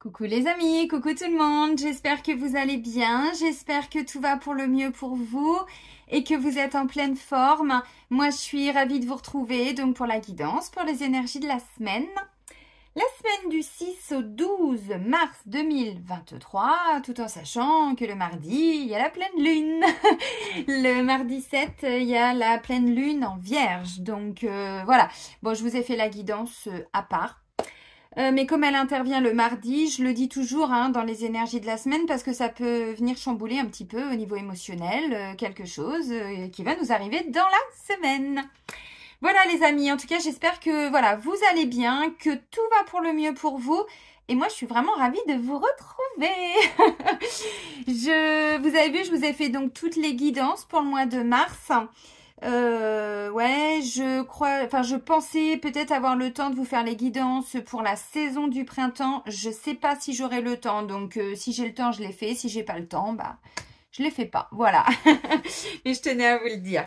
Coucou les amis, coucou tout le monde, j'espère que vous allez bien, j'espère que tout va pour le mieux pour vous et que vous êtes en pleine forme. Moi je suis ravie de vous retrouver donc pour la guidance, pour les énergies de la semaine. La semaine du 6 au 12 mars 2023, tout en sachant que le mardi, il y a la pleine lune. le mardi 7, il y a la pleine lune en vierge. Donc euh, voilà, bon je vous ai fait la guidance euh, à part euh, mais comme elle intervient le mardi, je le dis toujours hein, dans les énergies de la semaine parce que ça peut venir chambouler un petit peu au niveau émotionnel euh, quelque chose euh, qui va nous arriver dans la semaine. Voilà les amis, en tout cas j'espère que voilà vous allez bien, que tout va pour le mieux pour vous. Et moi, je suis vraiment ravie de vous retrouver. je, vous avez vu, je vous ai fait donc toutes les guidances pour le mois de mars. Euh, ouais, je crois, enfin, je pensais peut-être avoir le temps de vous faire les guidances pour la saison du printemps. Je sais pas si j'aurai le temps, donc euh, si j'ai le temps, je les fais. Si j'ai pas le temps, bah, je les fais pas. Voilà. Mais je tenais à vous le dire.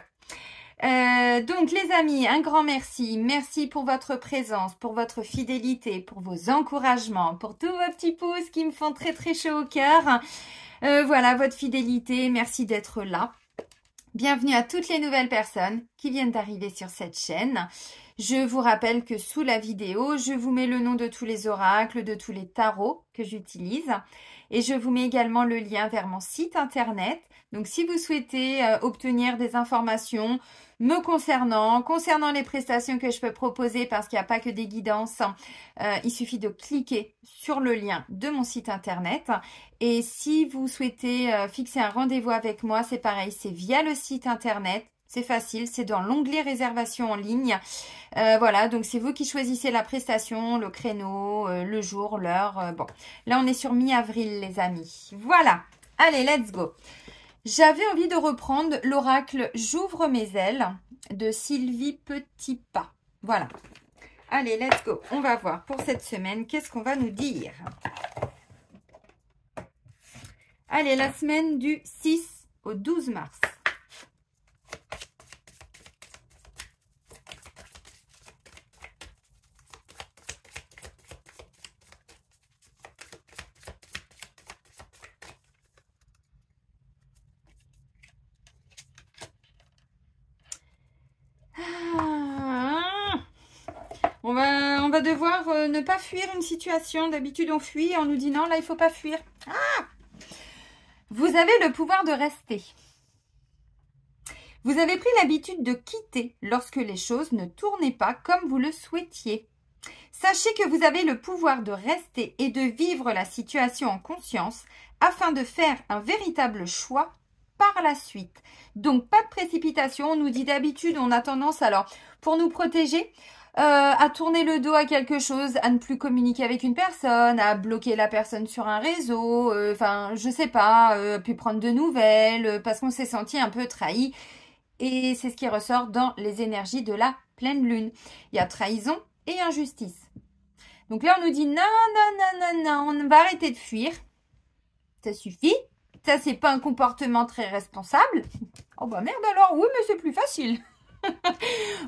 Euh, donc les amis, un grand merci. Merci pour votre présence, pour votre fidélité, pour vos encouragements, pour tous vos petits pouces qui me font très très chaud au cœur. Euh, voilà, votre fidélité, merci d'être là. Bienvenue à toutes les nouvelles personnes qui viennent d'arriver sur cette chaîne. Je vous rappelle que sous la vidéo, je vous mets le nom de tous les oracles, de tous les tarots que j'utilise. Et je vous mets également le lien vers mon site internet. Donc si vous souhaitez euh, obtenir des informations me concernant, concernant les prestations que je peux proposer, parce qu'il n'y a pas que des guidances, euh, il suffit de cliquer sur le lien de mon site internet. Et si vous souhaitez euh, fixer un rendez-vous avec moi, c'est pareil, c'est via le site internet c'est facile, c'est dans l'onglet réservation en ligne. Euh, voilà, donc c'est vous qui choisissez la prestation, le créneau, euh, le jour, l'heure. Euh, bon, là on est sur mi-avril les amis. Voilà, allez, let's go. J'avais envie de reprendre l'oracle « J'ouvre mes ailes » de Sylvie Petitpas. Voilà. Allez, let's go. On va voir pour cette semaine, qu'est-ce qu'on va nous dire Allez, la semaine du 6 au 12 mars. Euh, ne pas fuir une situation. D'habitude, on fuit en nous dit non, là, il ne faut pas fuir. Ah Vous avez le pouvoir de rester. Vous avez pris l'habitude de quitter lorsque les choses ne tournaient pas comme vous le souhaitiez. Sachez que vous avez le pouvoir de rester et de vivre la situation en conscience afin de faire un véritable choix par la suite. Donc, pas de précipitation. On nous dit d'habitude, on a tendance alors, pour nous protéger, euh, à tourner le dos à quelque chose, à ne plus communiquer avec une personne, à bloquer la personne sur un réseau, euh, enfin je sais pas, euh, puis prendre de nouvelles, euh, parce qu'on s'est senti un peu trahi. Et c'est ce qui ressort dans les énergies de la pleine lune. Il y a trahison et injustice. Donc là on nous dit non, non, non, non, non, on va arrêter de fuir. Ça suffit. Ça c'est pas un comportement très responsable. Oh bah merde alors, oui mais c'est plus facile.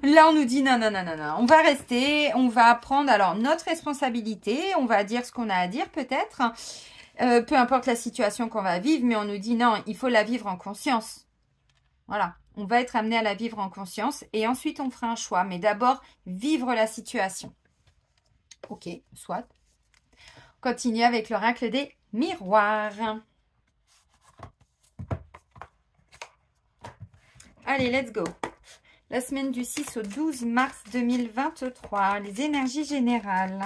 Là, on nous dit non, non, non, non, non. On va rester, on va prendre alors notre responsabilité, on va dire ce qu'on a à dire peut-être. Euh, peu importe la situation qu'on va vivre, mais on nous dit non, il faut la vivre en conscience. Voilà, on va être amené à la vivre en conscience et ensuite on fera un choix. Mais d'abord, vivre la situation. Ok, soit. Continue avec l'oracle des miroirs. Allez, let's go la semaine du 6 au 12 mars 2023, les énergies générales.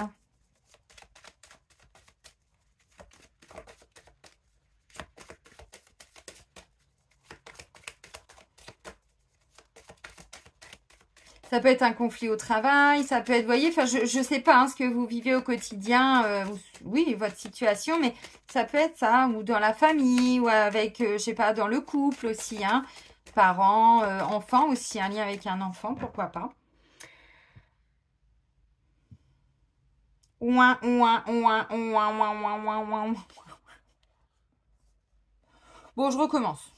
Ça peut être un conflit au travail, ça peut être, vous voyez, enfin, je ne sais pas hein, ce que vous vivez au quotidien, euh, oui, votre situation, mais ça peut être ça, ou dans la famille, ou avec, euh, je ne sais pas, dans le couple aussi, hein parents, euh, enfants aussi, un lien avec un enfant, pourquoi pas. Bon, je recommence.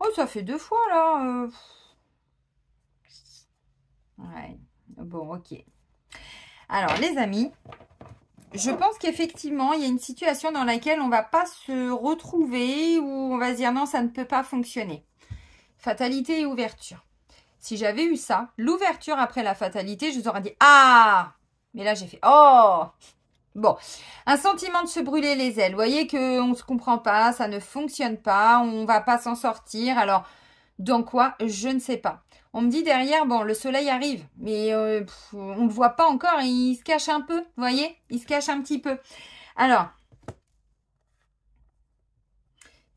Oh, ça fait deux fois, là. Euh. Ouais, bon, ok. Alors, les amis, je pense qu'effectivement, il y a une situation dans laquelle on ne va pas se retrouver ou on va se dire non, ça ne peut pas fonctionner. Fatalité et ouverture. Si j'avais eu ça, l'ouverture après la fatalité, je vous aurais dit Ah Mais là, j'ai fait Oh Bon, un sentiment de se brûler les ailes. Vous voyez qu'on ne se comprend pas, ça ne fonctionne pas, on ne va pas s'en sortir. Alors, dans quoi Je ne sais pas. On me dit derrière, bon, le soleil arrive, mais euh, on ne le voit pas encore, il se cache un peu, vous voyez Il se cache un petit peu. Alors,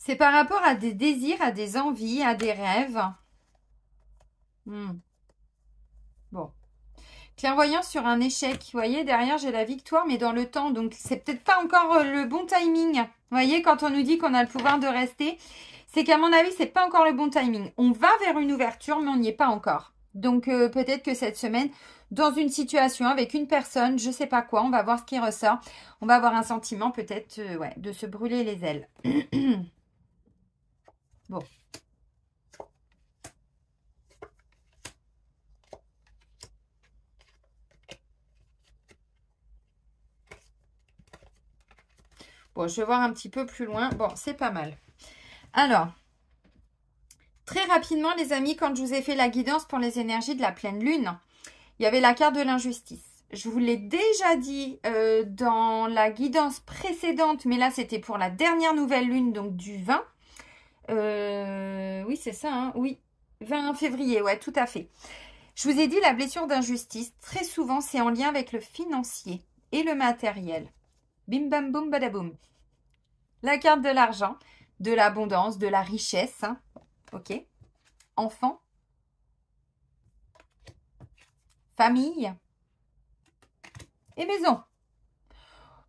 c'est par rapport à des désirs, à des envies, à des rêves. Hmm. Bon. Clairvoyant sur un échec. Vous voyez, derrière, j'ai la victoire, mais dans le temps. Donc, c'est peut-être pas encore euh, le bon timing. Vous voyez, quand on nous dit qu'on a le pouvoir de rester, c'est qu'à mon avis, c'est pas encore le bon timing. On va vers une ouverture, mais on n'y est pas encore. Donc, euh, peut-être que cette semaine, dans une situation avec une personne, je sais pas quoi, on va voir ce qui ressort. On va avoir un sentiment peut-être euh, ouais, de se brûler les ailes. Bon. Bon, je vais voir un petit peu plus loin. Bon, c'est pas mal. Alors, très rapidement, les amis, quand je vous ai fait la guidance pour les énergies de la pleine lune, il y avait la carte de l'injustice. Je vous l'ai déjà dit euh, dans la guidance précédente, mais là, c'était pour la dernière nouvelle lune, donc du 20. Euh, oui, c'est ça, hein. oui. 21 février, ouais, tout à fait. Je vous ai dit, la blessure d'injustice, très souvent, c'est en lien avec le financier et le matériel. Bim bam boum badaboum. La carte de l'argent, de l'abondance, de la richesse. Hein. Ok. Enfant. Famille. Et maison.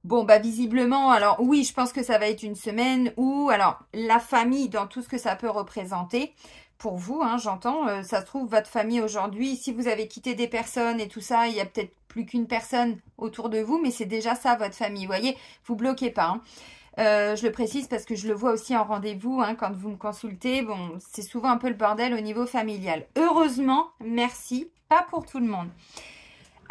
Bon, bah visiblement, alors oui, je pense que ça va être une semaine où, alors, la famille, dans tout ce que ça peut représenter, pour vous, hein, j'entends, euh, ça se trouve, votre famille aujourd'hui, si vous avez quitté des personnes et tout ça, il y a peut-être plus qu'une personne autour de vous, mais c'est déjà ça, votre famille, vous voyez, vous bloquez pas. Hein. Euh, je le précise parce que je le vois aussi en rendez-vous hein, quand vous me consultez. Bon, c'est souvent un peu le bordel au niveau familial. Heureusement, merci, pas pour tout le monde.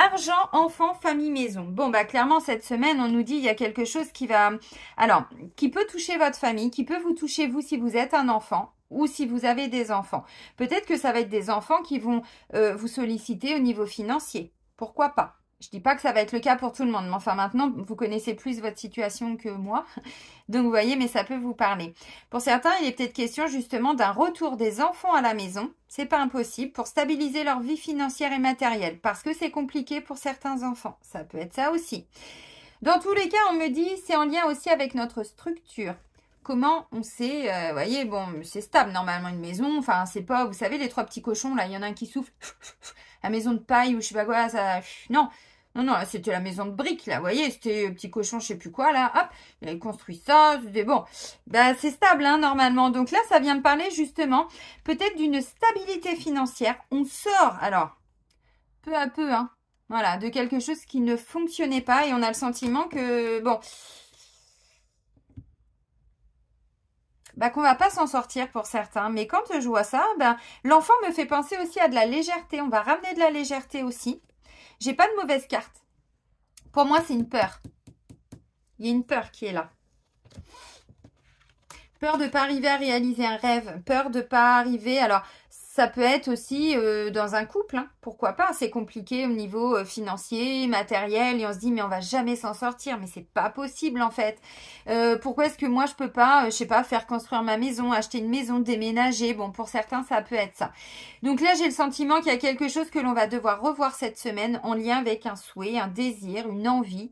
Argent, enfant, famille, maison. Bon, bah clairement, cette semaine, on nous dit il y a quelque chose qui va... Alors, qui peut toucher votre famille, qui peut vous toucher vous si vous êtes un enfant ou si vous avez des enfants. Peut-être que ça va être des enfants qui vont euh, vous solliciter au niveau financier. Pourquoi pas je ne dis pas que ça va être le cas pour tout le monde, mais enfin maintenant, vous connaissez plus votre situation que moi. Donc vous voyez, mais ça peut vous parler. Pour certains, il est peut-être question justement d'un retour des enfants à la maison. Ce n'est pas impossible pour stabiliser leur vie financière et matérielle, parce que c'est compliqué pour certains enfants. Ça peut être ça aussi. Dans tous les cas, on me dit, c'est en lien aussi avec notre structure comment on sait, euh, vous voyez, bon, c'est stable normalement une maison, enfin c'est pas, vous savez, les trois petits cochons, là, il y en a un qui souffle, la maison de paille ou je sais pas quoi, ça, non, non, non, c'était la maison de briques, là, vous voyez, c'était petit cochon, je sais plus quoi, là, hop, il a construit ça, c'était bon. Bah, c'est stable, hein, normalement. Donc là, ça vient de parler, justement, peut-être d'une stabilité financière. On sort, alors, peu à peu, hein, voilà, de quelque chose qui ne fonctionnait pas et on a le sentiment que, bon... Bah, qu'on va pas s'en sortir pour certains. Mais quand je vois ça, ben, l'enfant me fait penser aussi à de la légèreté. On va ramener de la légèreté aussi. J'ai pas de mauvaise carte. Pour moi, c'est une peur. Il y a une peur qui est là. Peur de ne pas arriver à réaliser un rêve. Peur de ne pas arriver... Alors, ça peut être aussi euh, dans un couple, hein. pourquoi pas. C'est compliqué au niveau euh, financier, matériel, et on se dit mais on va jamais s'en sortir, mais c'est pas possible en fait. Euh, pourquoi est-ce que moi je peux pas, je sais pas, faire construire ma maison, acheter une maison, déménager Bon, pour certains ça peut être ça. Donc là j'ai le sentiment qu'il y a quelque chose que l'on va devoir revoir cette semaine en lien avec un souhait, un désir, une envie.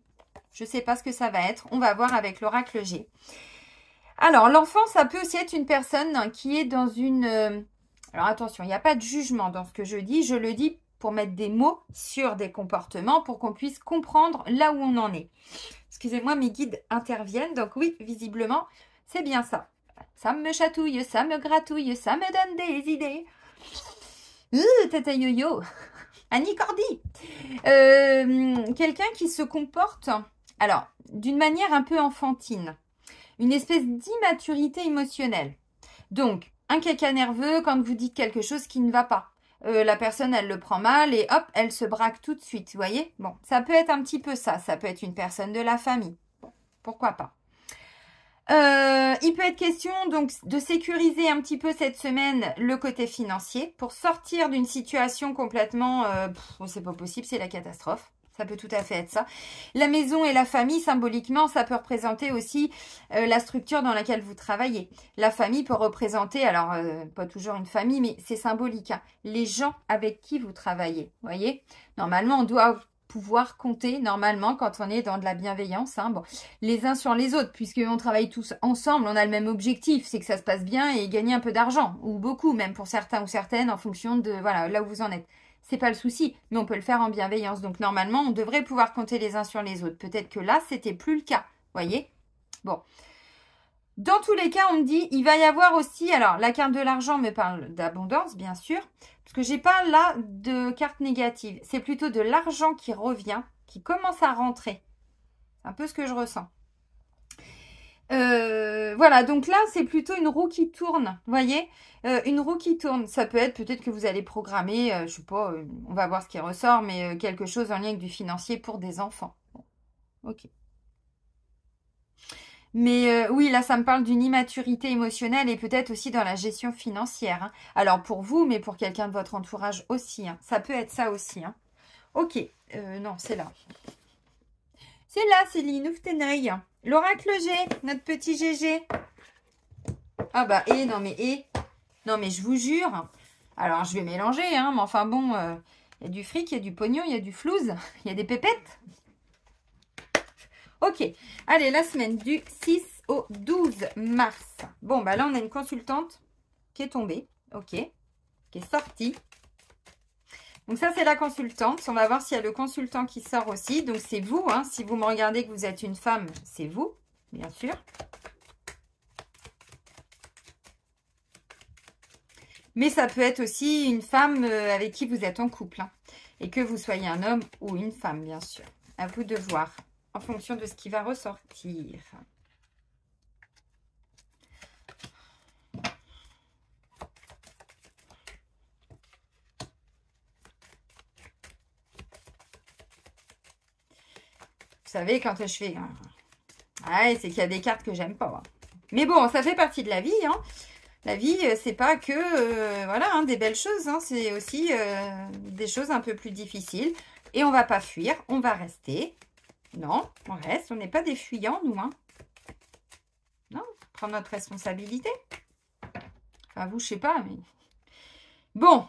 Je sais pas ce que ça va être. On va voir avec l'oracle G. Alors l'enfant, ça peut aussi être une personne qui est dans une alors attention, il n'y a pas de jugement dans ce que je dis. Je le dis pour mettre des mots sur des comportements pour qu'on puisse comprendre là où on en est. Excusez-moi, mes guides interviennent. Donc oui, visiblement, c'est bien ça. Ça me chatouille, ça me gratouille, ça me donne des idées. Euh, tata yo-yo Annie Cordy euh, Quelqu'un qui se comporte, alors, d'une manière un peu enfantine. Une espèce d'immaturité émotionnelle. Donc, un caca nerveux quand vous dites quelque chose qui ne va pas. Euh, la personne, elle le prend mal et hop, elle se braque tout de suite, vous voyez Bon, ça peut être un petit peu ça, ça peut être une personne de la famille, bon, pourquoi pas. Euh, il peut être question donc de sécuriser un petit peu cette semaine le côté financier pour sortir d'une situation complètement, euh, c'est pas possible, c'est la catastrophe. Ça peut tout à fait être ça. La maison et la famille, symboliquement, ça peut représenter aussi euh, la structure dans laquelle vous travaillez. La famille peut représenter, alors euh, pas toujours une famille, mais c'est symbolique, hein, les gens avec qui vous travaillez. vous voyez Normalement, on doit pouvoir compter normalement quand on est dans de la bienveillance, hein, bon, les uns sur les autres, puisque puisqu'on travaille tous ensemble, on a le même objectif, c'est que ça se passe bien et gagner un peu d'argent, ou beaucoup même pour certains ou certaines, en fonction de voilà là où vous en êtes c'est pas le souci, mais on peut le faire en bienveillance. Donc normalement, on devrait pouvoir compter les uns sur les autres. Peut-être que là, c'était plus le cas, voyez Bon. Dans tous les cas, on me dit, il va y avoir aussi, alors la carte de l'argent me parle d'abondance, bien sûr, parce que j'ai pas là de carte négative. C'est plutôt de l'argent qui revient, qui commence à rentrer. C'est un peu ce que je ressens. Euh, voilà, donc là, c'est plutôt une roue qui tourne, voyez euh, Une roue qui tourne, ça peut être peut-être que vous allez programmer, je euh, je sais pas, on va voir ce qui ressort, mais quelque chose en lien avec du financier pour des enfants. Ok. Mais oui, là, ça me parle d'une immaturité émotionnelle et peut-être aussi dans la gestion financière. Hein. Alors pour vous, mais pour quelqu'un de votre entourage aussi. Hein. Ça peut être ça aussi. Hein. Ok, non, c'est là. C'est là, Céline, ouvre tes L'oracle G, notre petit GG. Ah bah, et non mais, et Non mais, je vous jure. Alors, je vais mélanger, hein, mais enfin bon, il euh, y a du fric, il y a du pognon, il y a du flouze, il y a des pépettes. Ok, allez, la semaine du 6 au 12 mars. Bon, bah là, on a une consultante qui est tombée, ok, qui est sortie. Donc ça, c'est la consultante. On va voir s'il y a le consultant qui sort aussi. Donc c'est vous. Hein. Si vous me regardez que vous êtes une femme, c'est vous, bien sûr. Mais ça peut être aussi une femme euh, avec qui vous êtes en couple. Hein. Et que vous soyez un homme ou une femme, bien sûr. À vous de voir en fonction de ce qui va ressortir. Vous savez, quand je fais... Ouais, c'est qu'il y a des cartes que j'aime pas. Hein. Mais bon, ça fait partie de la vie. Hein. La vie, euh, c'est pas que euh, voilà hein, des belles choses. c'est aussi euh, des choses un peu plus difficiles. Et on va pas fuir, on va rester. Non, on reste. On n'est pas des fuyants, nous. Hein. Non, prendre notre responsabilité. Enfin, vous, je sais pas, mais... Bon,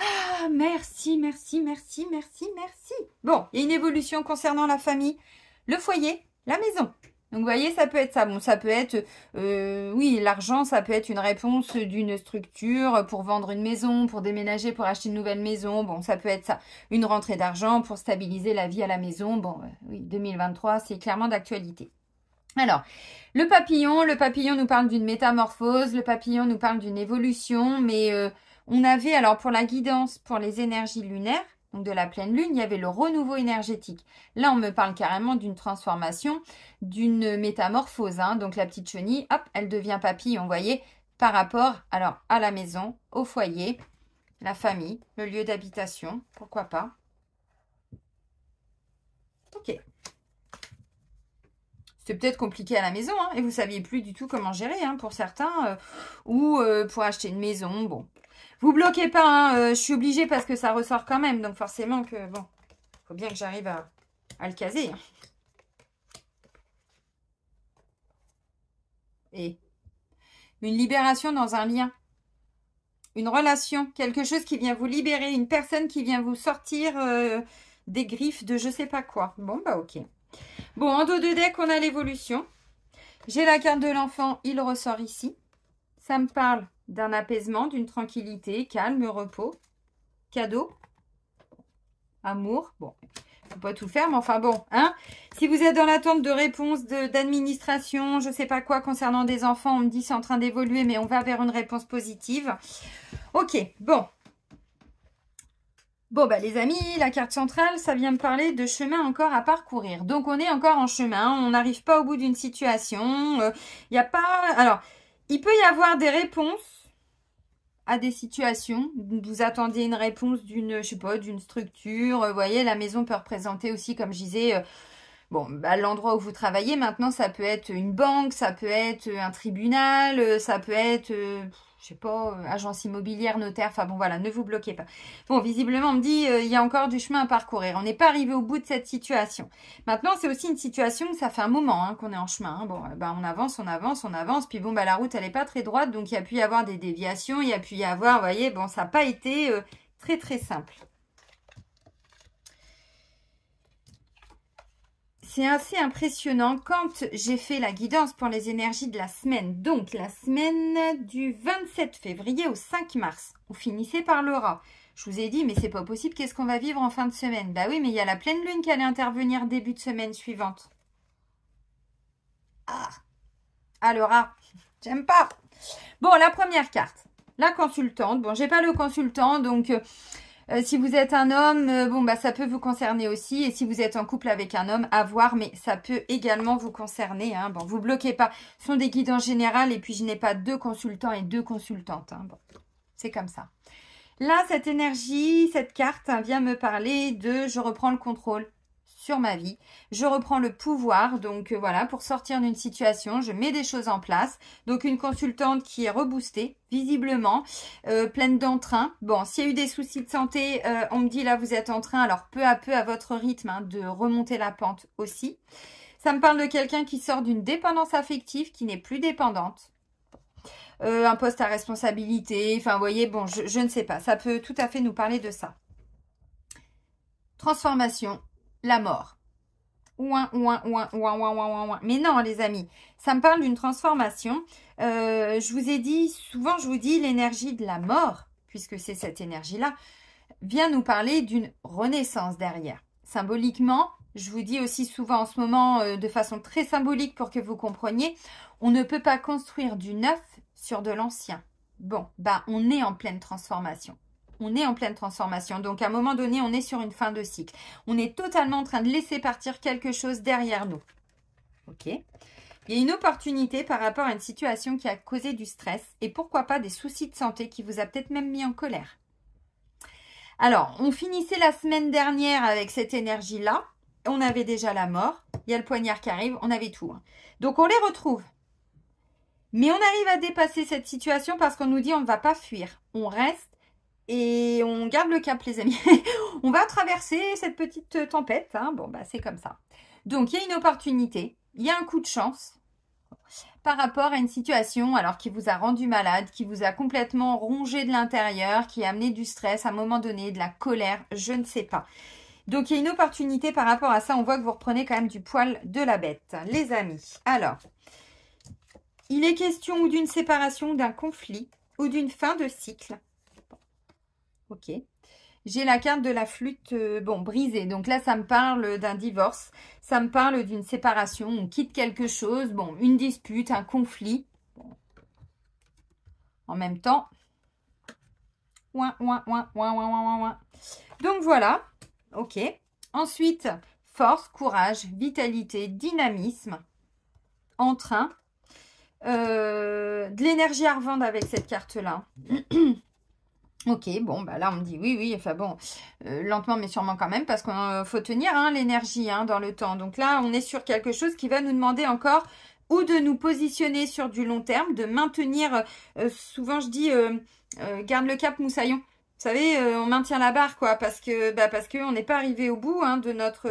ah, merci, merci, merci, merci, merci. Bon, il y a une évolution concernant la famille, le foyer, la maison. Donc, vous voyez, ça peut être ça. Bon, ça peut être, euh, oui, l'argent, ça peut être une réponse d'une structure pour vendre une maison, pour déménager, pour acheter une nouvelle maison. Bon, ça peut être ça. Une rentrée d'argent pour stabiliser la vie à la maison. Bon, euh, oui, 2023, c'est clairement d'actualité. Alors, le papillon, le papillon nous parle d'une métamorphose, le papillon nous parle d'une évolution, mais... Euh, on avait alors pour la guidance pour les énergies lunaires, donc de la pleine lune, il y avait le renouveau énergétique. Là, on me parle carrément d'une transformation, d'une métamorphose. Hein. Donc la petite chenille, hop, elle devient papille, on voyait, par rapport alors à la maison, au foyer, la famille, le lieu d'habitation, pourquoi pas. Ok. C'est peut-être compliqué à la maison, hein, et vous saviez plus du tout comment gérer, hein, pour certains, euh, ou euh, pour acheter une maison, bon, vous bloquez pas, hein, euh, je suis obligée parce que ça ressort quand même. Donc forcément que, bon, faut bien que j'arrive à, le caser. Hein. Et une libération dans un lien. Une relation, quelque chose qui vient vous libérer, une personne qui vient vous sortir euh, des griffes de je sais pas quoi. Bon, bah ok. Bon, en dos de deck, on a l'évolution. J'ai la carte de l'enfant, il ressort ici. Ça me parle d'un apaisement, d'une tranquillité, calme, repos, cadeau, amour. Bon, faut pas tout faire, mais enfin bon, hein. Si vous êtes dans l'attente de réponses d'administration, je ne sais pas quoi concernant des enfants, on me dit c'est en train d'évoluer, mais on va vers une réponse positive. Ok, bon. Bon, bah les amis, la carte centrale, ça vient me parler de chemin encore à parcourir. Donc, on est encore en chemin, on n'arrive pas au bout d'une situation. Il euh, n'y a pas... Alors, il peut y avoir des réponses à des situations. Vous attendiez une réponse d'une, je sais pas, d'une structure. Vous voyez, la maison peut représenter aussi, comme je disais, euh, bon, bah, l'endroit où vous travaillez. Maintenant, ça peut être une banque, ça peut être un tribunal, euh, ça peut être euh, je sais pas, euh, agence immobilière, notaire, enfin bon voilà, ne vous bloquez pas. Bon, visiblement, on me dit, euh, il y a encore du chemin à parcourir. On n'est pas arrivé au bout de cette situation. Maintenant, c'est aussi une situation où ça fait un moment hein, qu'on est en chemin. Hein. Bon, bah on avance, on avance, on avance, puis bon, ben, la route, elle n'est pas très droite, donc il y a pu y avoir des déviations, il y a pu y avoir, vous voyez, bon, ça n'a pas été très très simple. C'est assez impressionnant quand j'ai fait la guidance pour les énergies de la semaine, donc la semaine du 27 février au 5 mars. On finissait par Laura. Je vous ai dit, mais c'est pas possible, qu'est-ce qu'on va vivre en fin de semaine Bah oui, mais il y a la pleine lune qui allait intervenir début de semaine suivante. Ah, ah Laura, j'aime pas. Bon, la première carte, la consultante. Bon, j'ai pas le consultant, donc euh, euh, si vous êtes un homme, euh, bon bah ça peut vous concerner aussi. Et si vous êtes en couple avec un homme, à voir, mais ça peut également vous concerner. Hein. Bon, vous bloquez pas. Ce sont des guides en général, et puis je n'ai pas deux consultants et deux consultantes. Hein. Bon, c'est comme ça. Là, cette énergie, cette carte hein, vient me parler de je reprends le contrôle sur ma vie. Je reprends le pouvoir, donc euh, voilà, pour sortir d'une situation, je mets des choses en place. Donc une consultante qui est reboostée, visiblement, euh, pleine d'entrain. Bon, s'il y a eu des soucis de santé, euh, on me dit là, vous êtes en train, alors peu à peu, à votre rythme, hein, de remonter la pente aussi. Ça me parle de quelqu'un qui sort d'une dépendance affective, qui n'est plus dépendante. un poste à responsabilité, enfin, vous voyez, bon, je ne sais pas. Ça peut tout à fait nous parler de ça. Transformation, la mort. Ouin, ouin, ouin, ouin, ouin, ouin, ouin, Mais non, les amis, ça me parle d'une transformation. Euh, je vous ai dit, souvent je vous dis, l'énergie de la mort, puisque c'est cette énergie-là, vient nous parler d'une renaissance derrière. Symboliquement, je vous dis aussi souvent en ce moment, euh, de façon très symbolique pour que vous compreniez, on ne peut pas construire du neuf sur de l'ancien. Bon, bah on est en pleine transformation on est en pleine transformation. Donc à un moment donné, on est sur une fin de cycle. On est totalement en train de laisser partir quelque chose derrière nous. Ok il y a une opportunité par rapport à une situation qui a causé du stress et pourquoi pas des soucis de santé qui vous a peut-être même mis en colère. Alors, on finissait la semaine dernière avec cette énergie-là. On avait déjà la mort, il y a le poignard qui arrive, on avait tout. Hein. Donc, on les retrouve. Mais on arrive à dépasser cette situation parce qu'on nous dit on ne va pas fuir. On reste et on garde le cap, les amis. on va traverser cette petite tempête. Hein. Bon, bah, c'est comme ça. Donc, il y a une opportunité. Il y a un coup de chance par rapport à une situation alors qui vous a rendu malade, qui vous a complètement rongé de l'intérieur, qui a amené du stress à un moment donné, de la colère, je ne sais pas. Donc, il y a une opportunité par rapport à ça. On voit que vous reprenez quand même du poil de la bête, les amis. Alors, il est question d'une séparation, d'un conflit ou d'une fin de cycle Ok. J'ai la carte de la flûte euh, bon brisée. Donc là, ça me parle d'un divorce. Ça me parle d'une séparation. On quitte quelque chose. Bon, une dispute, un conflit. En même temps. Ouin, ouin, ouin, ouin, Donc voilà. Ok. Ensuite, force, courage, vitalité, dynamisme, entrain. Euh, de l'énergie à avec cette carte-là. Ok, bon, bah là, on me dit oui, oui, enfin bon, euh, lentement mais sûrement quand même, parce qu'il euh, faut tenir hein, l'énergie hein, dans le temps. Donc là, on est sur quelque chose qui va nous demander encore ou de nous positionner sur du long terme, de maintenir, euh, souvent je dis, garde le cap moussaillon. Vous savez, on maintient la barre, quoi, parce que bah, parce qu'on n'est pas arrivé au bout hein, de notre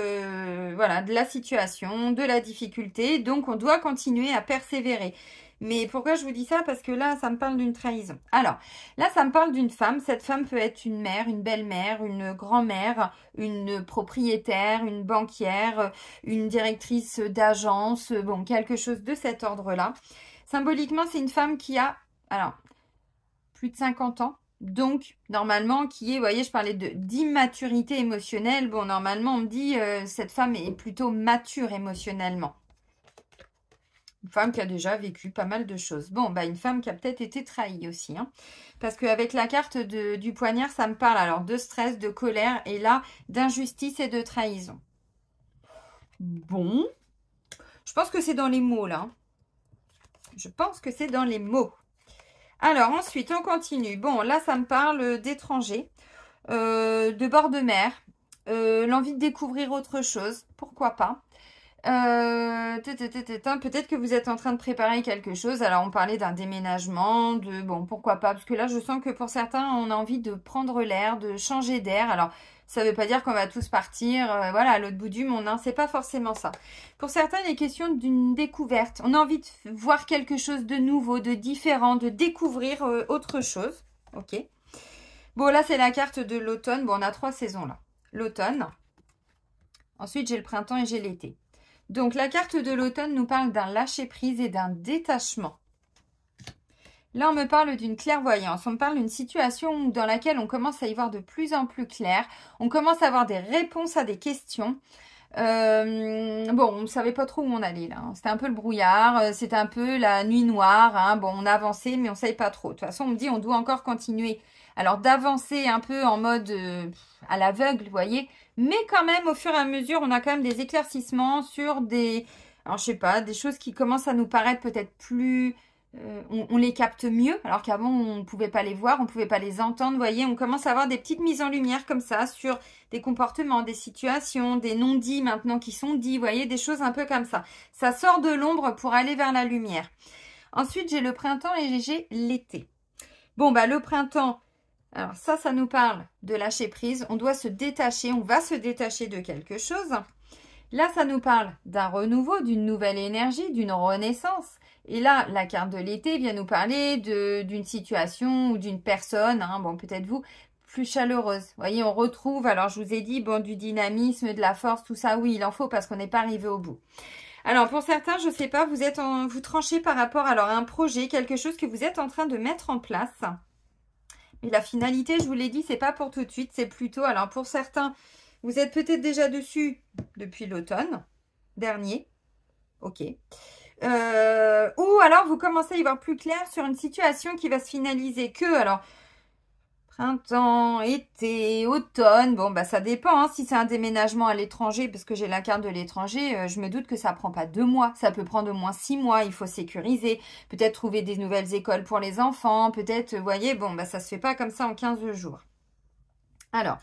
voilà, de la situation, de la difficulté, donc on doit continuer à persévérer. Mais pourquoi je vous dis ça Parce que là, ça me parle d'une trahison. Alors, là, ça me parle d'une femme. Cette femme peut être une mère, une belle-mère, une grand-mère, une propriétaire, une banquière, une directrice d'agence, bon, quelque chose de cet ordre-là. Symboliquement, c'est une femme qui a, alors, plus de 50 ans. Donc, normalement, qui est, vous voyez, je parlais d'immaturité émotionnelle. Bon, normalement, on me dit, euh, cette femme est plutôt mature émotionnellement. Une femme qui a déjà vécu pas mal de choses. Bon, bah une femme qui a peut-être été trahie aussi. Hein. parce qu'avec la carte de, du poignard, ça me parle alors de stress, de colère et là, d'injustice et de trahison. Bon. Je pense que c'est dans les mots là. Hein. Je pense que c'est dans les mots. Alors ensuite, on continue. Bon, là, ça me parle d'étrangers, euh, de bord de mer, euh, l'envie de découvrir autre chose, pourquoi pas. Euh, peut-être que vous êtes en train de préparer quelque chose. Alors, on parlait d'un déménagement, de bon, pourquoi pas Parce que là, je sens que pour certains, on a envie de prendre l'air, de changer d'air. Alors, ça ne veut pas dire qu'on va tous partir, euh, voilà, à l'autre bout du monde. Hein. C'est pas forcément ça. Pour certains, il est question d'une découverte. On a envie de voir quelque chose de nouveau, de différent, de découvrir euh, autre chose. Ok. Bon, là, c'est la carte de l'automne. Bon, on a trois saisons là. L'automne. Ensuite, j'ai le printemps et j'ai l'été. Donc, la carte de l'automne nous parle d'un lâcher-prise et d'un détachement. Là, on me parle d'une clairvoyance. On me parle d'une situation dans laquelle on commence à y voir de plus en plus clair. On commence à avoir des réponses à des questions. Euh, bon, on ne savait pas trop où on allait là. Hein. C'était un peu le brouillard, euh, c'était un peu la nuit noire. Hein. Bon, on avançait, mais on ne savait pas trop. De toute façon, on me dit on doit encore continuer. Alors d'avancer un peu en mode euh, à l'aveugle, vous voyez, mais quand même, au fur et à mesure, on a quand même des éclaircissements sur des... Alors, je sais pas, des choses qui commencent à nous paraître peut-être plus... Euh, on, les capte mieux, alors qu'avant, on ne pouvait pas les voir, on ne pouvait pas les entendre. Vous voyez, on commence à avoir des petites mises en lumière comme ça sur des comportements, des situations, des non-dits maintenant qui sont dits. Vous voyez, des choses un peu comme ça. Ça sort de l'ombre pour aller vers la lumière. Ensuite, j'ai le printemps et j'ai l'été. Bon, bah le printemps, alors ça, ça nous parle de lâcher prise. On doit se détacher, on va se détacher de quelque chose. Là, ça nous parle d'un renouveau, d'une nouvelle énergie, d'une renaissance. Et là, la carte de l'été vient nous parler d'une situation ou d'une personne, hein, bon peut-être vous, plus chaleureuse. Vous voyez, on retrouve, alors je vous ai dit, bon, du dynamisme, de la force, tout ça, oui, il en faut parce qu'on n'est pas arrivé au bout. Alors pour certains, je ne sais pas, vous êtes en, vous tranchez par rapport alors à un projet, quelque chose que vous êtes en train de mettre en place. Et la finalité, je vous l'ai dit, c'est pas pour tout de suite, c'est plutôt... Alors, pour certains, vous êtes peut-être déjà dessus depuis l'automne dernier. Ok. Euh, ou alors, vous commencez à y voir plus clair sur une situation qui va se finaliser que... Alors, temps été, automne, bon bah ça dépend. Hein. Si c'est un déménagement à l'étranger, parce que j'ai la carte de l'étranger, euh, je me doute que ça ne prend pas deux mois. Ça peut prendre au moins six mois. Il faut sécuriser, peut-être trouver des nouvelles écoles pour les enfants, peut-être, vous voyez, bon bah ça se fait pas comme ça en 15 jours. Alors,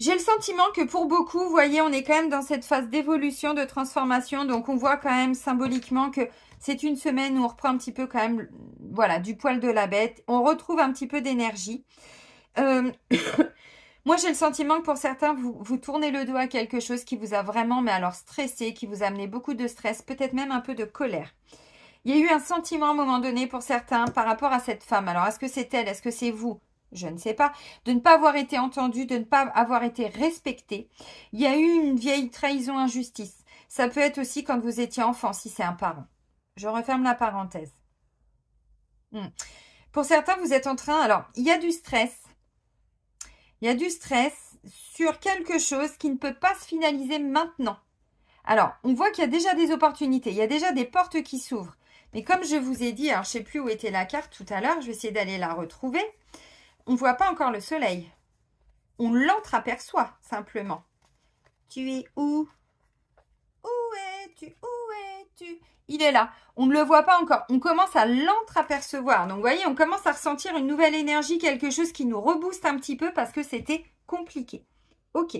j'ai le sentiment que pour beaucoup, vous voyez, on est quand même dans cette phase d'évolution, de transformation. Donc, on voit quand même symboliquement que c'est une semaine où on reprend un petit peu quand même voilà, du poil de la bête. On retrouve un petit peu d'énergie. Euh, moi, j'ai le sentiment que pour certains, vous, vous tournez le doigt à quelque chose qui vous a vraiment, mais alors stressé, qui vous a amené beaucoup de stress, peut-être même un peu de colère. Il y a eu un sentiment à un moment donné pour certains par rapport à cette femme. Alors, est-ce que c'est elle Est-ce que c'est vous je ne sais pas, de ne pas avoir été entendu, de ne pas avoir été respecté. Il y a eu une vieille trahison injustice. Ça peut être aussi quand vous étiez enfant, si c'est un parent. Je referme la parenthèse. Hmm. Pour certains, vous êtes en train... Alors, il y a du stress. Il y a du stress sur quelque chose qui ne peut pas se finaliser maintenant. Alors, on voit qu'il y a déjà des opportunités, il y a déjà des portes qui s'ouvrent. Mais comme je vous ai dit, alors je ne sais plus où était la carte tout à l'heure, je vais essayer d'aller la retrouver. On ne voit pas encore le soleil. On l'entreaperçoit simplement. Tu es où Où es-tu Où es-tu il est là. On ne le voit pas encore. On commence à lentre Donc, vous voyez, on commence à ressentir une nouvelle énergie, quelque chose qui nous rebooste un petit peu parce que c'était compliqué. OK.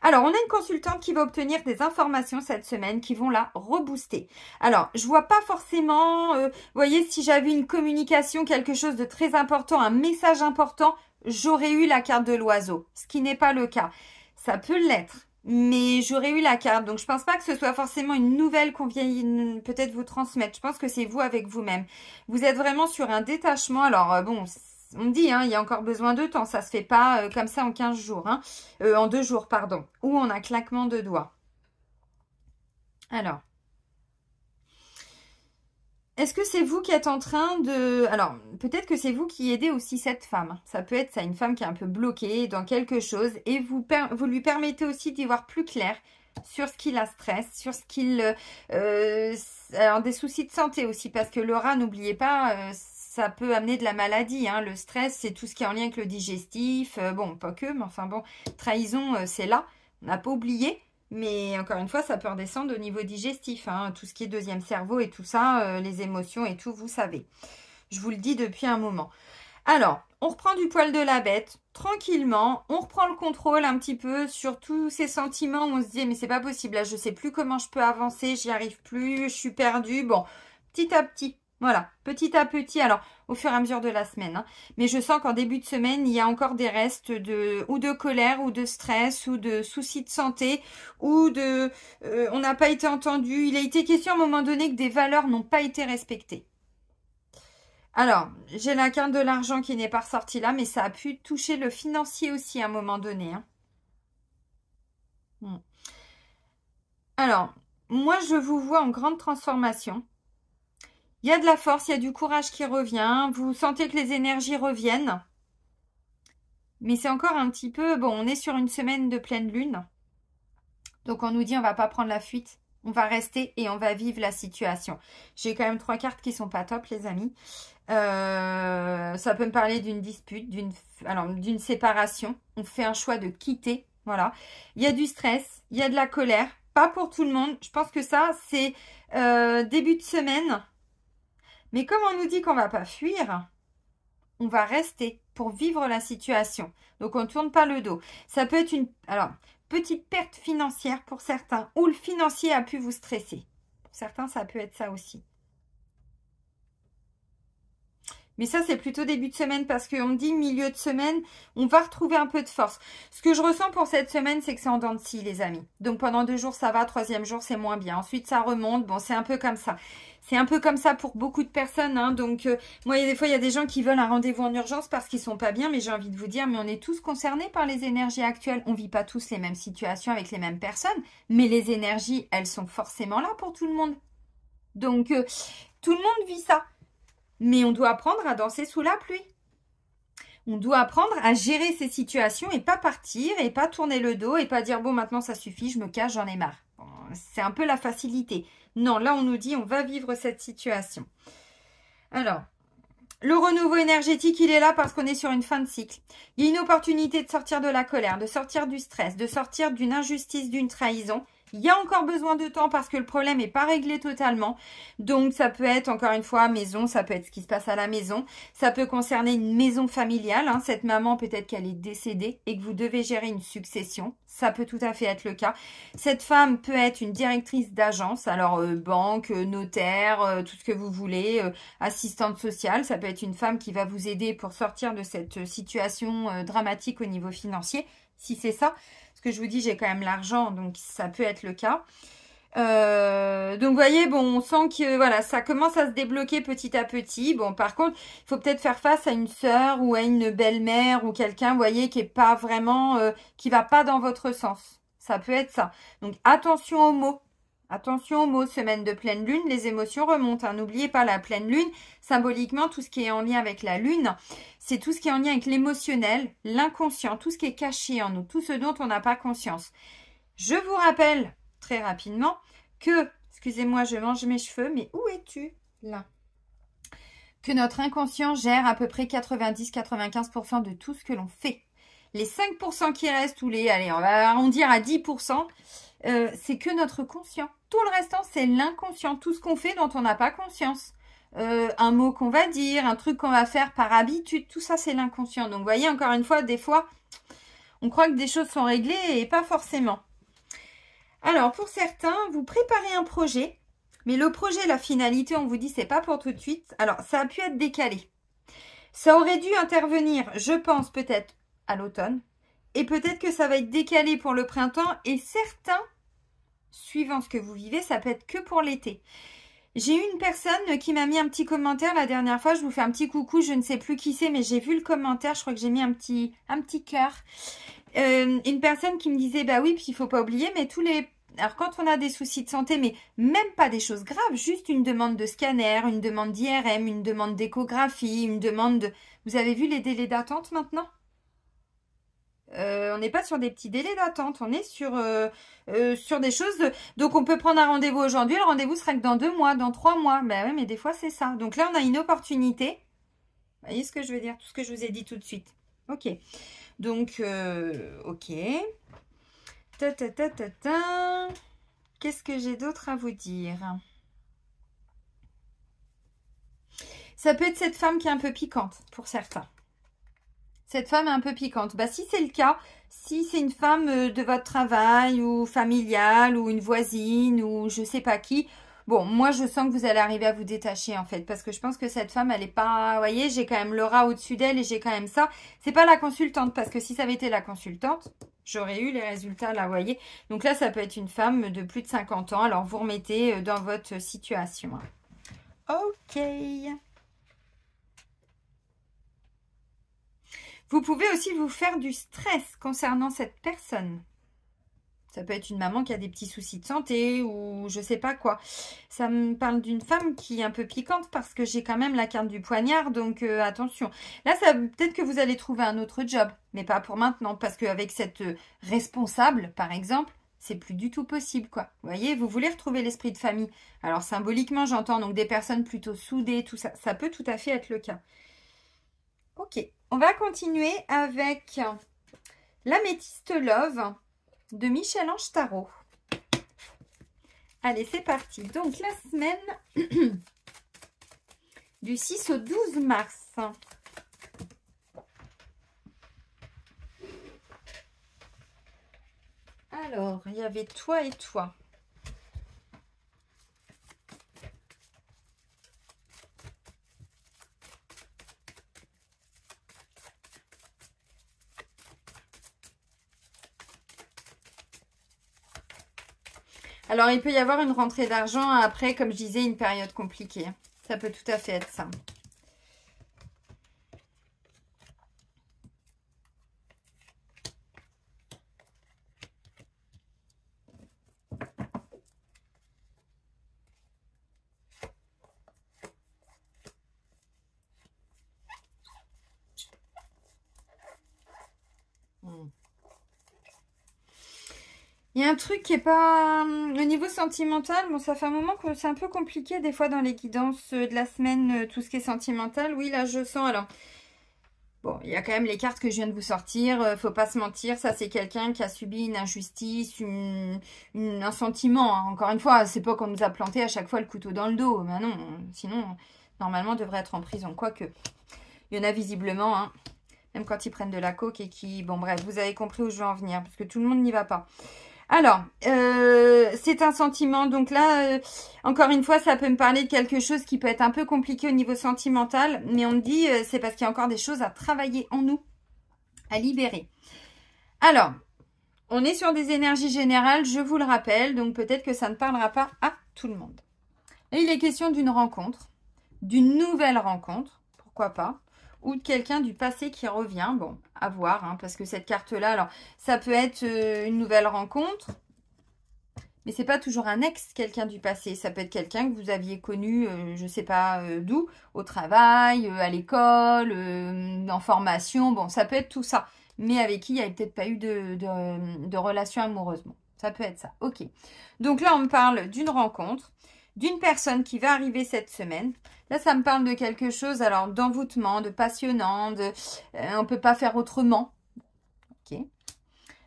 Alors, on a une consultante qui va obtenir des informations cette semaine qui vont la rebooster. Alors, je vois pas forcément, euh, vous voyez, si j'avais une communication, quelque chose de très important, un message important, j'aurais eu la carte de l'oiseau, ce qui n'est pas le cas. Ça peut l'être, mais j'aurais eu la carte. Donc, je pense pas que ce soit forcément une nouvelle qu'on vient peut-être vous transmettre. Je pense que c'est vous avec vous-même. Vous êtes vraiment sur un détachement. Alors, euh, bon, on dit, hein, il y a encore besoin de temps. Ça se fait pas euh, comme ça en 15 jours. Hein. Euh, en deux jours, pardon. Ou en un claquement de doigts. Alors, est-ce que c'est vous qui êtes en train de... Alors, peut-être que c'est vous qui aidez aussi cette femme. Ça peut être ça, une femme qui est un peu bloquée dans quelque chose et vous, vous lui permettez aussi d'y voir plus clair sur ce qui la stresse, sur ce qu'il Euh, alors, euh, des soucis de santé aussi, parce que Laura, n'oubliez pas, euh, ça peut amener de la maladie. Hein. Le stress, c'est tout ce qui est en lien avec le digestif. Euh, bon, pas que, mais enfin bon, trahison, c'est là. On n'a pas oublié. Mais encore une fois, ça peut redescendre au niveau digestif. Hein. Tout ce qui est deuxième cerveau et tout ça, euh, les émotions et tout, vous savez. Je vous le dis depuis un moment. Alors, on reprend du poil de la bête, tranquillement, on reprend le contrôle un petit peu sur tous ces sentiments on se dit mais c'est pas possible, là je sais plus comment je peux avancer, j'y arrive plus, je suis perdue. Bon, petit à petit, voilà, petit à petit. Alors, au fur et à mesure de la semaine. Hein. Mais je sens qu'en début de semaine, il y a encore des restes de ou de colère ou de stress ou de soucis de santé ou de euh, on n'a pas été entendu. Il a été question à un moment donné que des valeurs n'ont pas été respectées. Alors, j'ai la carte de l'argent qui n'est pas ressortie là, mais ça a pu toucher le financier aussi à un moment donné. Hein. Hmm. Alors, moi, je vous vois en grande transformation. Il y a de la force, il y a du courage qui revient. Vous sentez que les énergies reviennent. Mais c'est encore un petit peu... Bon, on est sur une semaine de pleine lune. Donc, on nous dit on va pas prendre la fuite. On va rester et on va vivre la situation. J'ai quand même trois cartes qui sont pas top, les amis. Euh, ça peut me parler d'une dispute, d'une d'une séparation. On fait un choix de quitter. Voilà. Il y a du stress, il y a de la colère. Pas pour tout le monde. Je pense que ça, c'est euh, début de semaine. Mais comme on nous dit qu'on ne va pas fuir, on va rester pour vivre la situation. Donc, on ne tourne pas le dos. Ça peut être une alors, petite perte financière pour certains ou le financier a pu vous stresser. Pour certains, ça peut être ça aussi. Mais ça, c'est plutôt début de semaine parce qu'on me dit milieu de semaine, on va retrouver un peu de force. Ce que je ressens pour cette semaine, c'est que c'est en dents de scie, les amis. Donc pendant deux jours, ça va. Troisième jour, c'est moins bien. Ensuite, ça remonte. Bon, c'est un peu comme ça. C'est un peu comme ça pour beaucoup de personnes. Hein. Donc, euh, moi, il y a des fois, il y a des gens qui veulent un rendez-vous en urgence parce qu'ils ne sont pas bien. Mais j'ai envie de vous dire, mais on est tous concernés par les énergies actuelles. On ne vit pas tous les mêmes situations avec les mêmes personnes. Mais les énergies, elles sont forcément là pour tout le monde. Donc, euh, tout le monde vit ça mais on doit apprendre à danser sous la pluie. On doit apprendre à gérer ces situations et pas partir et pas tourner le dos et pas dire bon maintenant ça suffit, je me cache, j'en ai marre. c'est un peu la facilité. Non, là on nous dit on va vivre cette situation. Alors, le renouveau énergétique, il est là parce qu'on est sur une fin de cycle. Il y a une opportunité de sortir de la colère, de sortir du stress, de sortir d'une injustice, d'une trahison il y a encore besoin de temps parce que le problème n'est pas réglé totalement. Donc, ça peut être, encore une fois, maison, ça peut être ce qui se passe à la maison. Ça peut concerner une maison familiale. Hein. Cette maman, peut-être qu'elle est décédée et que vous devez gérer une succession. Ça peut tout à fait être le cas. Cette femme peut être une directrice d'agence, alors euh, banque, euh, notaire, euh, tout ce que vous voulez, assistante sociale. Ça peut être une femme qui va vous aider pour sortir de cette situation dramatique au niveau financier, si c'est ça. Ce que je vous dis, j'ai quand même l'argent, donc ça peut être le cas. Euh, donc, vous voyez, bon, on sent que voilà, ça commence à se débloquer petit à petit. Bon, par contre, il faut peut-être faire face à une sœur ou à une belle-mère ou quelqu'un, vous voyez, qui est pas vraiment, euh, qui va pas dans votre sens. Ça peut être ça. Donc, attention aux mots. Attention au mot semaine de pleine lune, les émotions remontent. Hein. N'oubliez pas la pleine lune, symboliquement tout ce qui est en lien avec la lune, c'est tout ce qui est en lien avec l'émotionnel, l'inconscient, tout ce qui est caché en nous, tout ce dont on n'a pas conscience. Je vous rappelle très rapidement que, excusez-moi, je mange mes cheveux, mais où es-tu là Que notre inconscient gère à peu près 90-95% de tout ce que l'on fait. Les 5% qui restent, ou les, allez, on va arrondir à 10%, euh, c'est que notre conscient. Tout le restant, c'est l'inconscient, tout ce qu'on fait dont on n'a pas conscience. Euh, un mot qu'on va dire, un truc qu'on va faire par habitude, tout ça, c'est l'inconscient. Donc, vous voyez, encore une fois, des fois, on croit que des choses sont réglées et pas forcément. Alors, pour certains, vous préparez un projet, mais le projet, la finalité, on vous dit, c'est pas pour tout de suite. Alors, ça a pu être décalé. Ça aurait dû intervenir, je pense, peut-être à l'automne. Et peut-être que ça va être décalé pour le printemps. Et certains suivant ce que vous vivez, ça peut être que pour l'été. J'ai eu une personne qui m'a mis un petit commentaire la dernière fois. Je vous fais un petit coucou. Je ne sais plus qui c'est, mais j'ai vu le commentaire. Je crois que j'ai mis un petit, un petit cœur. Euh, une personne qui me disait, bah oui, puis il faut pas oublier, mais tous les... Alors quand on a des soucis de santé, mais même pas des choses graves, juste une demande de scanner, une demande d'IRM, une demande d'échographie, une demande de... Vous avez vu les délais d'attente maintenant euh, on n'est pas sur des petits délais d'attente, on est sur, euh, euh, sur des choses. Donc, on peut prendre un rendez-vous aujourd'hui, le rendez-vous sera que dans deux mois, dans trois mois. Ben oui, mais des fois, c'est ça. Donc là, on a une opportunité. Vous voyez ce que je veux dire Tout ce que je vous ai dit tout de suite. Ok. Donc, ok. Ta ta ta ta Qu'est-ce que j'ai d'autre à vous dire Ça peut être cette femme qui est un peu piquante pour certains cette femme est un peu piquante. Bah, si c'est le cas, si c'est une femme euh, de votre travail ou familiale ou une voisine ou je sais pas qui, bon, moi je sens que vous allez arriver à vous détacher en fait parce que je pense que cette femme, elle est pas, vous voyez, j'ai quand même le rat au-dessus d'elle et j'ai quand même ça. C'est pas la consultante parce que si ça avait été la consultante, j'aurais eu les résultats là, vous voyez. Donc là, ça peut être une femme de plus de 50 ans. Alors, vous remettez euh, dans votre situation. Ok. Vous pouvez aussi vous faire du stress concernant cette personne. Ça peut être une maman qui a des petits soucis de santé ou je sais pas quoi. Ça me parle d'une femme qui est un peu piquante parce que j'ai quand même la carte du poignard, donc euh, attention. Là, ça peut-être que vous allez trouver un autre job, mais pas pour maintenant parce qu'avec cette euh, responsable, par exemple, c'est plus du tout possible, quoi. Vous voyez, vous voulez retrouver l'esprit de famille. Alors symboliquement, j'entends donc des personnes plutôt soudées, tout ça. Ça peut tout à fait être le cas. Ok, on va continuer avec l'améthyste Love de Michel-Ange Tarot. Allez, c'est parti. Donc, la semaine du 6 au 12 mars. Alors, il y avait toi et toi. Alors, il peut y avoir une rentrée d'argent après, comme je disais, une période compliquée. Ça peut tout à fait être ça. un truc qui est pas... Euh, au niveau sentimental, bon, ça fait un moment que c'est un peu compliqué des fois dans les guidances euh, de la semaine, euh, tout ce qui est sentimental. Oui, là, je sens... Alors, bon, il y a quand même les cartes que je viens de vous sortir. faut pas se mentir, ça, c'est quelqu'un qui a subi une injustice, un sentiment. Hein. Encore une fois, c'est pas qu'on nous a planté à chaque fois le couteau dans le dos. mais ben non, sinon, normalement, on devrait être en prison. Quoique, il y en a visiblement... Hein, même quand ils prennent de la coke et qui... Bon, bref, vous avez compris où je veux en venir, parce que tout le monde n'y va pas. Alors, euh, c'est un sentiment. Donc là, euh, encore une fois, ça peut me parler de quelque chose qui peut être un peu compliqué au niveau sentimental. Mais on me dit, euh, c'est parce qu'il y a encore des choses à travailler en nous, à libérer. Alors, on est sur des énergies générales, je vous le rappelle. Donc peut-être que ça ne parlera pas à tout le monde. il est question d'une rencontre, d'une nouvelle rencontre, pourquoi pas ou de quelqu'un du passé qui revient. Bon, à voir, hein, parce que cette carte-là, alors, ça peut être euh, une nouvelle rencontre, mais c'est pas toujours un ex, quelqu'un du passé. Ça peut être quelqu'un que vous aviez connu, je euh, je sais pas euh, d'où, au travail, à l'école, en formation. Bon, ça peut être tout ça. Mais avec qui il n'y avait peut-être pas eu de, de, de relation amoureuse. ça peut être ça. Ok. Donc là, on me parle d'une rencontre d'une personne qui va arriver cette semaine. Là, ça me parle de quelque chose, alors d'envoûtement, de passionnant, de euh, on ne peut pas faire autrement. Ok.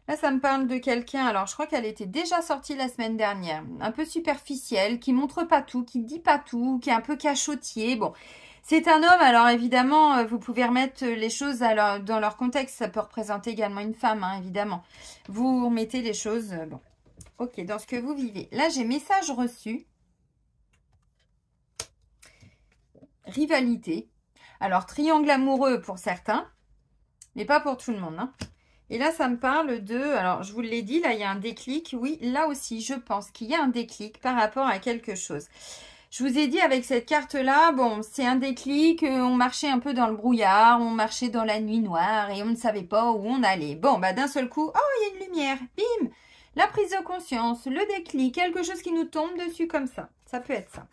Là, ça me parle de quelqu'un, alors je crois qu'elle était déjà sortie la semaine dernière, un peu superficielle, qui montre pas tout, qui dit pas tout, qui est un peu cachotier. Bon, c'est un homme, alors évidemment, euh, vous pouvez remettre les choses dans leur contexte. Ça peut représenter également une femme, hein, évidemment. Vous remettez les choses, euh, bon. Ok, dans ce que vous vivez. Là, j'ai message reçu. rivalité. Alors, triangle amoureux pour certains, mais pas pour tout le monde. Hein. Et là, ça me parle de... Alors, je vous l'ai dit, là, il y a un déclic. Oui, là aussi, je pense qu'il y a un déclic par rapport à quelque chose. Je vous ai dit, avec cette carte-là, bon, c'est un déclic. Euh, on marchait un peu dans le brouillard, on marchait dans la nuit noire et on ne savait pas où on allait. Bon, bah d'un seul coup, oh, il y a une lumière, bim La prise de conscience, le déclic, quelque chose qui nous tombe dessus comme ça. Ça peut être ça.